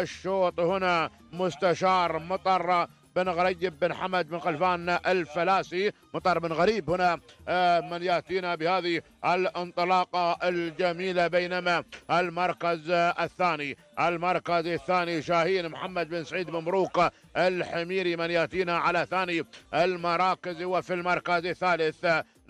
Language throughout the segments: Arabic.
الشوط هنا مستشار مطر بن غريب بن حمد بن خلفان الفلاسي مطر بن غريب هنا آه، من ياتينا بهذه الانطلاقه الجميله بينما المركز الثاني المركز الثاني شاهين محمد بن سعيد بن مروق الحميري من ياتينا على ثاني المراكز وفي المركز الثالث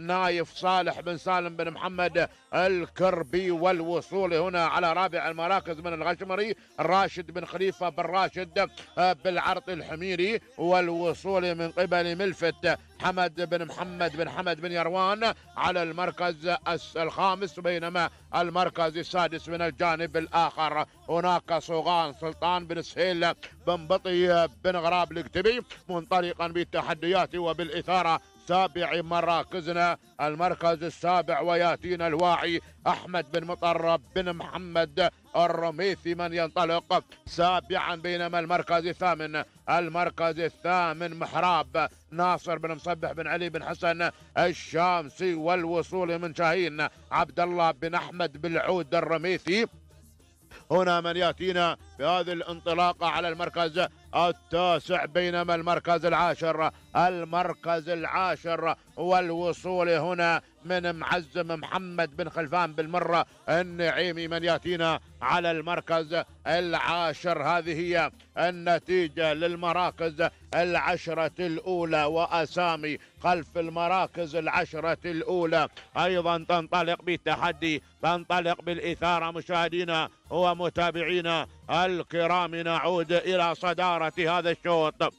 نايف صالح بن سالم بن محمد الكربي والوصول هنا على رابع المراكز من الغشمري راشد بن خليفة بن راشد بالعرض الحميري والوصول من قبل ملفت حمد بن محمد بن حمد بن يروان على المركز الخامس بينما المركز السادس من الجانب الآخر هناك صوغان سلطان بن سهيل بن بطي بن غراب الكتبي منطلقا بالتحديات وبالإثارة سابع مراكزنا المركز السابع وياتينا الواعي أحمد بن مطر بن محمد الرميثي من ينطلق سابعا بينما المركز الثامن المركز الثامن محراب ناصر بن مصبح بن علي بن حسن الشامسي والوصول من شاهين عبد الله بن احمد بالعود الرميثي هنا من ياتينا بهذه الانطلاقه على المركز التاسع بينما المركز العاشر المركز العاشر والوصول هنا من معزم محمد بن خلفان بالمرة النعيمي من يأتينا على المركز العاشر هذه هي النتيجة للمراكز العشرة الأولى وأسامي خلف المراكز العشرة الأولى أيضا تنطلق بالتحدي تنطلق بالإثارة مشاهدينا ومتابعينا الكرام نعود إلى صدارة هذا الشوط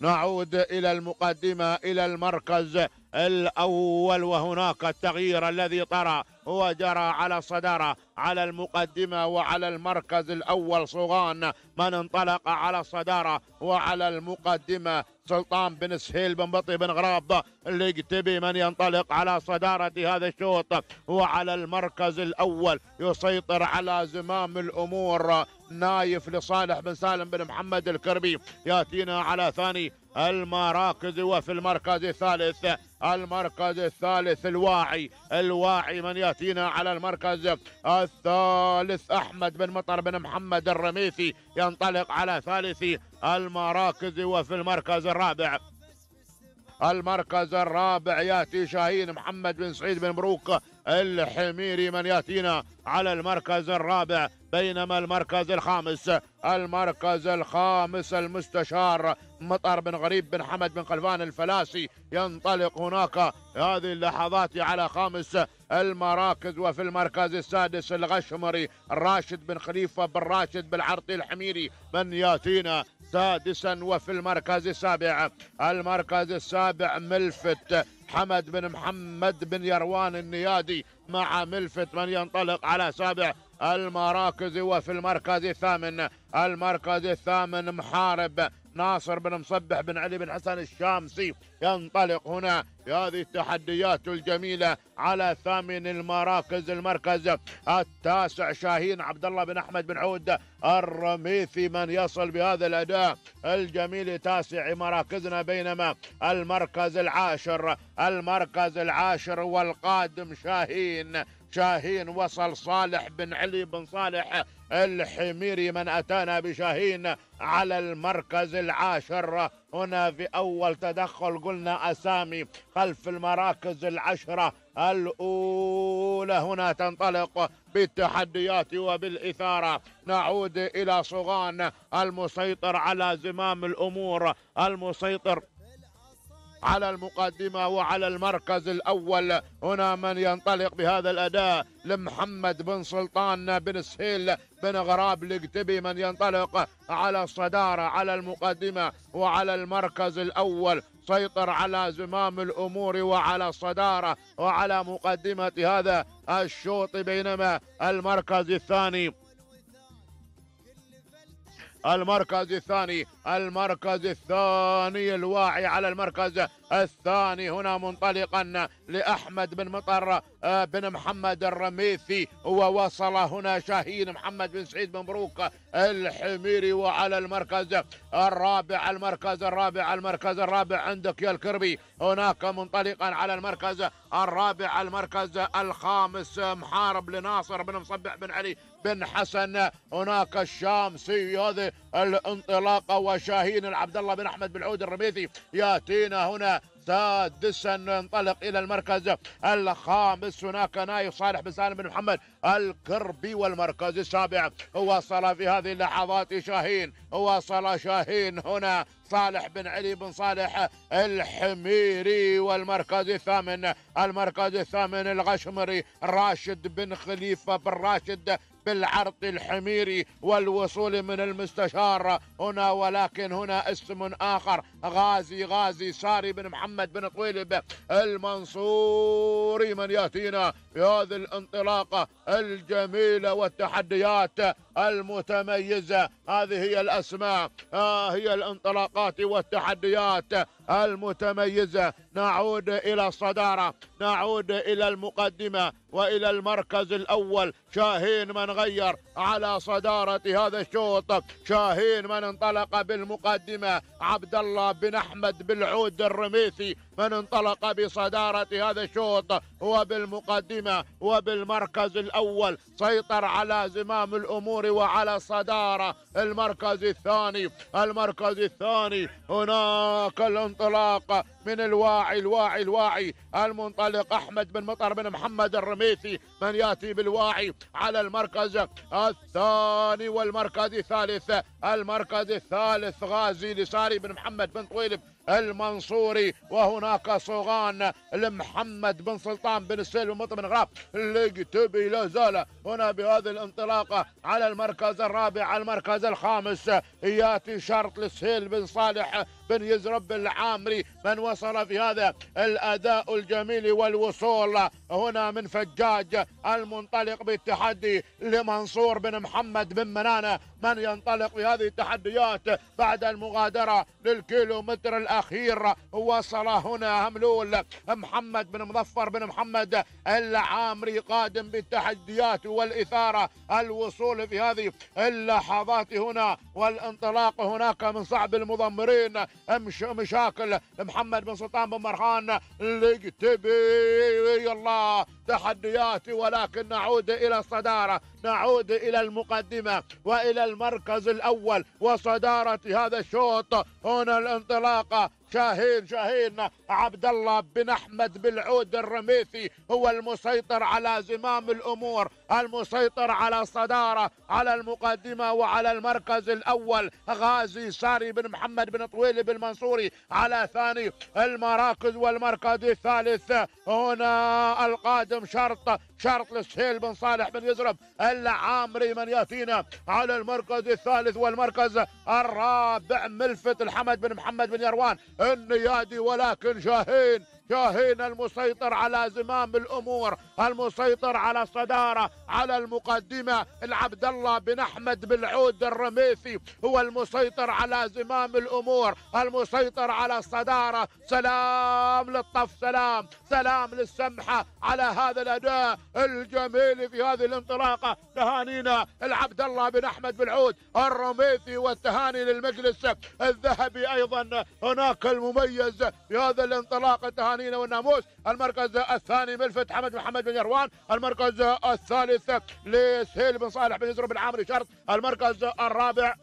نعود إلى المقدمة إلى المركز الأول وهناك التغيير الذي طرأ هو جرى على الصداره على المقدمة وعلى المركز الأول صوغان من انطلق على الصدارة وعلى المقدمة سلطان بن سهيل بن بطي بن غراب القتبي من ينطلق على صدارة هذا الشوط وعلى المركز الأول يسيطر على زمام الأمور نايف لصالح بن سالم بن محمد الكربي يأتينا على ثاني المراكز وفي المركز الثالث المركز الثالث الواعي الواعي من ياتينا على المركز الثالث احمد بن مطر بن محمد الرميثي ينطلق على ثالث المراكز وفي المركز الرابع المركز الرابع ياتي شاهين محمد بن سعيد بن مبروك الحميري من يأتينا على المركز الرابع بينما المركز الخامس المركز الخامس المستشار مطر بن غريب بن حمد بن قلفان الفلاسي ينطلق هناك هذه اللحظات على خامس المراكز وفي المركز السادس الغشمري راشد بن خليفة بن راشد بالعرطي الحميري من ياتينا سادسا وفي المركز السابع المركز السابع ملفت حمد بن محمد بن يروان النيادي مع ملفت من ينطلق على سابع المراكز وفي المركز الثامن المركز الثامن محارب ناصر بن مصبح بن علي بن حسن الشامسي ينطلق هنا هذه التحديات الجميله على ثامن المراكز المركز التاسع شاهين عبد الله بن احمد بن عود الرميثي من يصل بهذا الاداء الجميل تاسع مراكزنا بينما المركز العاشر المركز العاشر والقادم شاهين شاهين وصل صالح بن علي بن صالح الحميري من أتانا بشاهين على المركز العاشر هنا في أول تدخل قلنا أسامي خلف المراكز العشرة الأولى هنا تنطلق بالتحديات وبالإثارة نعود إلى صغان المسيطر على زمام الأمور المسيطر على المقدمة وعلى المركز الأول هنا من ينطلق بهذا الأداء لمحمد بن سلطان بن سهيل بن غراب لقتبي من ينطلق على الصدارة على المقدمة وعلى المركز الأول سيطر على زمام الأمور وعلى الصدارة وعلى مقدمة هذا الشوط بينما المركز الثاني المركز الثاني المركز الثاني الواعي على المركز الثاني هنا منطلقا لأحمد بن مطر آه، بن محمد الرميثي ووصل هنا شاهين محمد بن سعيد بن بروك الحميري وعلى المركز الرابع المركز الرابع المركز الرابع عندك يا الكربي هناك منطلقا على المركز الرابع المركز الخامس محارب لناصر بن مصبح بن علي بن حسن هناك الشامسي هذه الانطلاقه وشاهين العبد الله بن احمد بن عود الرميثي ياتينا هنا سادسا ننطلق الى المركز الخامس هناك نايف صالح بن سالم بن محمد الكربي والمركز السابع وصل في هذه اللحظات شاهين وصل شاهين هنا صالح بن علي بن صالح الحميري والمركز الثامن المركز الثامن الغشمري راشد بن خليفه بن راشد بالعرض الحميري والوصول من المستشار هنا ولكن هنا اسم آخر غازي غازي ساري بن محمد بن طويلب المنصوري من يأتينا بهذه الانطلاقة الجميلة والتحديات المتميزة هذه هي الأسماء آه هي الانطلاقات والتحديات المتميزة نعود إلى الصدارة نعود إلى المقدمة وإلى المركز الأول شاهين من غير على صدارة هذا الشوط شاهين من انطلق بالمقدمة عبد الله بن أحمد بالعود الرميثي من انطلق بصدارة هذا الشوط وبالمقدمة وبالمركز الأول سيطر على زمام الأمور الدوري وعلى صدارة المركز الثاني المركز الثاني هناك الانطلاق من الواعي الواعي الواعي المنطلق أحمد بن مطر بن محمد الرميثي من يأتي بالواعي على المركز الثاني والمركز الثالث المركز الثالث غازي لساري بن محمد بن طويلب المنصوري وهناك صوغان لمحمد بن سلطان بن السيل ومطمن غراب القتبي لا زال هنا بهذه الانطلاقة على المركز الرابع على المركز الخامس ياتي شرط للسيل بن صالح بن يزرب العامري من وصل في هذا الأداء الجميل والوصول هنا من فجاج المنطلق بالتحدي لمنصور بن محمد بن منانة من ينطلق في هذه التحديات بعد المغادرة للكيلومتر الأخير وصل هنا هملول محمد بن مظفر بن محمد العامري قادم بالتحديات والإثارة الوصول في هذه اللحظات هنا والانطلاق هناك من صعب المضمرين مش مشاكل محمد بن سلطان بن مرحان اكتبي الله تحدياتي ولكن نعود إلى الصدارة نعود إلى المقدمة وإلى المركز الأول وصدارة هذا الشوط هنا الانطلاقة شاهين شاهين عبد الله بن احمد بالعود الرميثي هو المسيطر على زمام الامور المسيطر على الصدارة على المقدمة وعلى المركز الأول غازي ساري بن محمد بن طويل بن منصوري على ثاني المراكز والمركز الثالث هنا القادم شرط شرط لسهيل بن صالح بن يزرب العامري من ياتينا على المركز الثالث والمركز الرابع ملفت الحمد بن محمد بن يروان النيادي ولكن شاهين شاهين المسيطر على زمام الامور المسيطر على الصداره على المقدمه العبد الله بن احمد بالعود الرميثي هو المسيطر على زمام الامور المسيطر على الصداره سلام للطف سلام سلام للسمحه على هذا الاداء الجميل في هذه الانطلاقه تهانينا العبد الله بن احمد بالعود الرميثي والتهاني للمجلس الذهبي ايضا هناك المميز في هذا الانطلاقه القحطانيين والناموس المركز الثاني ملفت حمد محمد بن يروان المركز الثالث لسهيل بن صالح بن يزرب بن عامر شرط المركز الرابع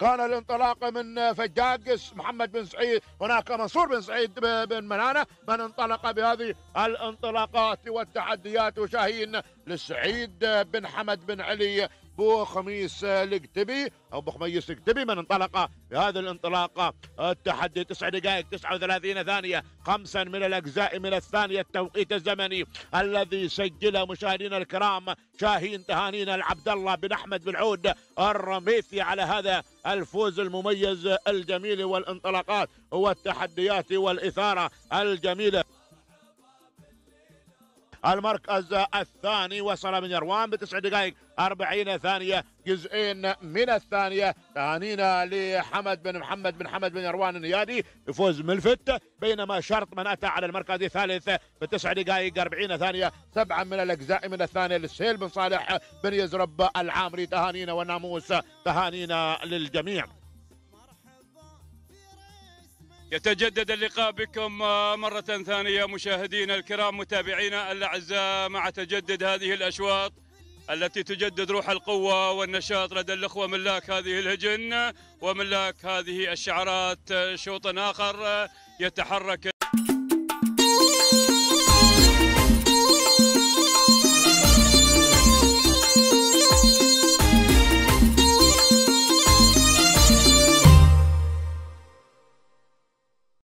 كان الانطلاق من فجاج محمد بن سعيد هناك منصور بن سعيد بن منانة من انطلق بهذه الانطلاقات والتحديات وشاهين لسعيد بن حمد بن علي بو خميس القتبي او بو خميس القتبي من انطلق بهذا الانطلاق التحدي تسع دقائق 39 ثانيه خمسا من الاجزاء من الثانيه التوقيت الزمني الذي سجله مشاهدينا الكرام شاهين تهانينا العبد الله بن احمد بن عود الرميثي على هذا الفوز المميز الجميل والانطلاقات والتحديات والاثاره الجميله المركز الثاني وصل من يروان بتسع دقائق 40 ثانية جزئين من الثانية تهانينا لحمد بن محمد بن حمد بن يروان النيادي يفوز ملفت بينما شرط من أتى على المركز الثالث بتسع دقائق 40 ثانية سبعة من الأجزاء من الثانية للسهيل بن صالح بن يزرب العامري تهانينا والناموس تهانينا للجميع يتجدد اللقاء بكم آه، مرة ثانية مشاهدينا الكرام متابعينا الأعزاء مع تجدد هذه الأشواط التي تجدد روح القوة والنشاط لدى الأخوة ملاك هذه الهجن وملاك هذه الشعرات آه، شوط آخر آه، يتحرك